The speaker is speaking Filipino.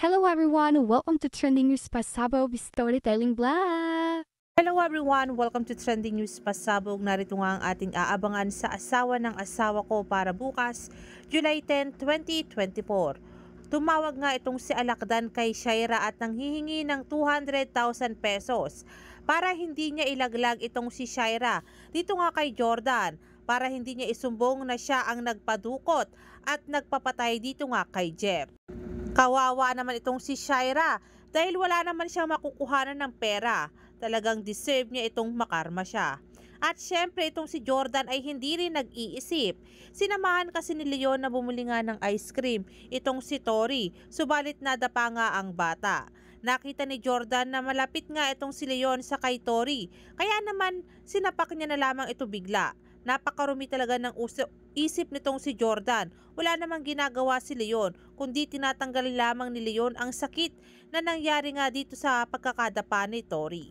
Hello everyone, welcome to Trending News Pasabog Storytelling Blog! Hello everyone, welcome to Trending News Pasabog. Narito nga ang ating aabangan sa asawa ng asawa ko para bukas, July 10, 2024. Tumawag nga itong si Alakdan kay Shaira at nanghihingi ng 200,000 pesos para hindi niya ilaglag itong si Shaira dito nga kay Jordan para hindi niya isumbong na siya ang nagpadukot at nagpapatay dito nga kay Jeff. Kawawa naman itong si Shaira dahil wala naman siyang makukuhanan ng pera. Talagang deserve niya itong makarma siya. At syempre itong si Jordan ay hindi rin nag-iisip. Sinamahan kasi ni Leon na bumuli nga ng ice cream itong si Tori, subalit nadapa nga ang bata. Nakita ni Jordan na malapit nga itong si Leon sa kay Tori, kaya naman sinapak niya na lamang ito bigla. Napakarumi talaga ng uso Isip nitong si Jordan, wala namang ginagawa si Leon kundi tinatanggal lamang ni Leon ang sakit na nangyari nga dito sa pagkakadapa ni Tori.